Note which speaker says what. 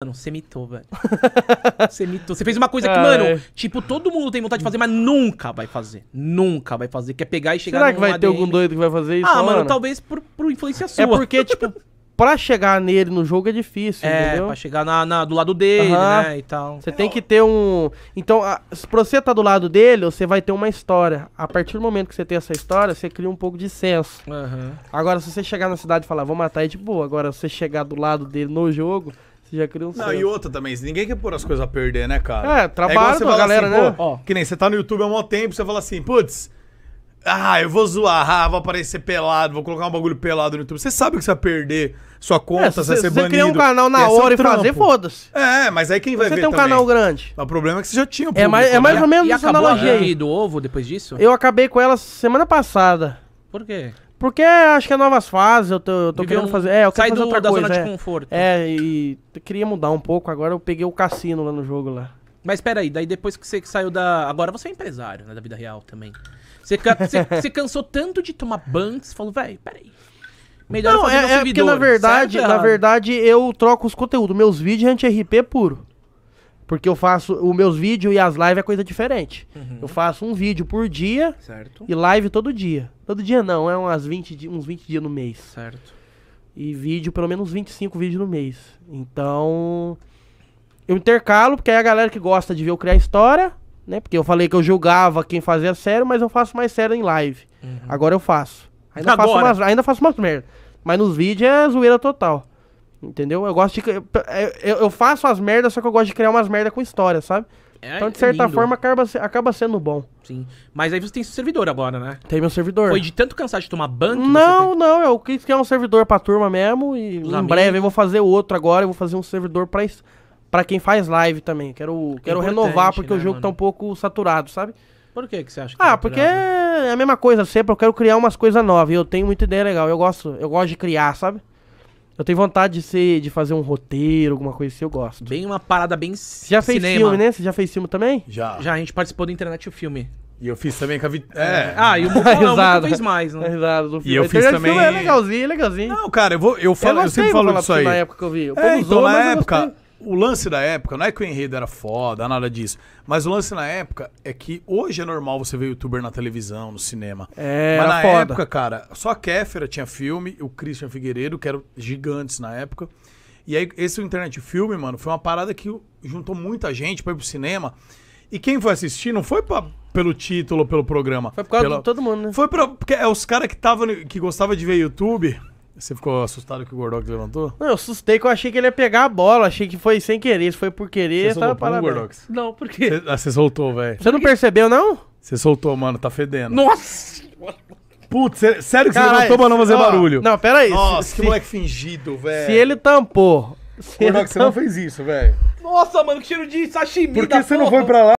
Speaker 1: Mano, você mitou, velho. Você mitou. Você fez uma coisa que, ah, mano, é. tipo, todo mundo tem vontade de fazer, mas nunca vai fazer. Nunca vai fazer. Quer pegar e chegar Será que vai ADM. ter algum doido que vai fazer isso? Ah, mano, mano talvez por, por influência é sua. É porque,
Speaker 2: tipo, pra chegar nele no jogo é difícil, é, entendeu? pra chegar na, na do lado dele, né, e tal. Você tem que ter um... Então, a, se você tá do lado dele, você vai ter uma história. A partir do momento que você tem essa história, você cria um pouco de senso. Agora, se você chegar na cidade e falar, vou matar, é de boa. Agora, se você chegar do lado dele no jogo... Você já cria um Não, e
Speaker 3: outra também, ninguém quer pôr as coisas a perder, né, cara? É, é trabalho é a galera, assim, né? Pô,
Speaker 2: que nem você tá no YouTube
Speaker 3: há um tempo, você fala assim, putz, ah, eu vou zoar, ah, vou aparecer pelado, vou colocar um bagulho pelado no YouTube. Você sabe que você vai perder sua conta, é, você vai ser banido. Você cria um canal na é hora é e fazer, foda-se. É, mas aí quem vai você ver Você tem um também. canal grande. O problema é que você já tinha um É mais, é mais né? ou menos e essa analogia
Speaker 2: aí.
Speaker 1: do ovo depois disso? Eu
Speaker 2: acabei com ela semana passada. Por quê? Porque acho que é novas fases, eu tô, eu tô querendo um, fazer. É, eu quero fazer do, outra da coisa. Zona é. de conforto. É, e queria mudar um pouco, agora eu peguei o cassino lá no jogo lá.
Speaker 1: Mas espera aí, daí depois que você saiu da. Agora você é empresário, né? Da vida real também. Você, você, você cansou tanto de tomar banks, falou, velho, peraí. Melhor não, fazer é, é porque na verdade, na verdade,
Speaker 2: eu troco os conteúdos. Meus vídeos é anti-RP puro. Porque eu faço os meus vídeos e as lives é coisa diferente. Uhum. Eu faço um vídeo por dia certo. e live todo dia. Todo dia não, é umas 20, uns 20 dias no mês. Certo. E vídeo, pelo menos 25 vídeos no mês. Então, eu intercalo, porque aí a galera que gosta de ver eu criar história, né? Porque eu falei que eu julgava quem fazia sério, mas eu faço mais sério em live. Uhum. Agora eu faço. Ainda Agora. faço umas, ainda faço umas merda. Mas nos vídeos é zoeira total. Entendeu? Eu gosto de. É, eu, eu faço as merdas, só que eu gosto de criar umas merdas com história, sabe? É, então, de é certa lindo. forma, acaba, acaba sendo bom.
Speaker 1: Sim. Mas aí você tem seu servidor agora, né?
Speaker 2: Tem meu servidor. Foi de
Speaker 1: tanto cansar de tomar banco?
Speaker 2: Não, tem... não. Eu quis criar um servidor pra turma mesmo. E Os em amigos. breve eu vou fazer outro agora. Eu vou fazer um servidor pra, pra quem faz live também. Quero, é quero renovar porque né, o jogo tá mano? tá um pouco saturado, sabe? Por que, que você acha que Ah, tá porque é a mesma coisa sempre. Eu quero criar umas coisas novas. E eu tenho muita ideia legal. Eu gosto, eu gosto de criar, sabe? Eu tenho vontade de ser, de fazer um roteiro, alguma coisa assim, eu gosto.
Speaker 1: Bem uma parada bem Você já fez cinema. filme, né?
Speaker 2: Você já fez filme também? Já. Já, a gente participou do Internet o Filme. E eu fiz também com a Vitória. É. é. Ah, e o Muco não, fez mais, né? Risada do filme. E eu fiz também... Filme é legalzinho, é legalzinho. Não, cara, eu, vou, eu, falo, eu, eu sempre falo disso aí. na época que eu vi. É, então, eu é, então na
Speaker 3: época o lance da época, não é que o enredo era foda, nada disso. Mas o lance na época é que hoje é normal você ver youtuber na televisão, no cinema. É, mas na foda. época, cara, só a Kéfera tinha filme, o Christian Figueiredo, que eram gigantes na época. E aí, esse internet filme, mano, foi uma parada que juntou muita gente pra ir pro cinema. E quem foi assistir não foi pra, pelo título, pelo programa. Foi por causa pela... de todo mundo, né? Foi pra, porque é os caras que, tava, que gostava de ver YouTube você ficou assustado que o Gordox levantou?
Speaker 2: Não, eu assustei que eu achei que ele ia pegar a bola. Achei que foi sem querer. Se foi por querer, você tava parado. Gordox?
Speaker 3: Não, por quê? ah, você soltou, velho.
Speaker 2: Você não percebeu, não?
Speaker 3: Você soltou, mano. Tá fedendo.
Speaker 2: Nossa!
Speaker 3: Putz, sério que Carai, você levantou pra não fazer ó, barulho? Não, pera aí. Nossa, se, que moleque fingido, velho. Se ele tampou... Se Gordox, você não fez isso, velho.
Speaker 1: Nossa, mano, que cheiro de sashimi Por que você porra? não foi pra lá?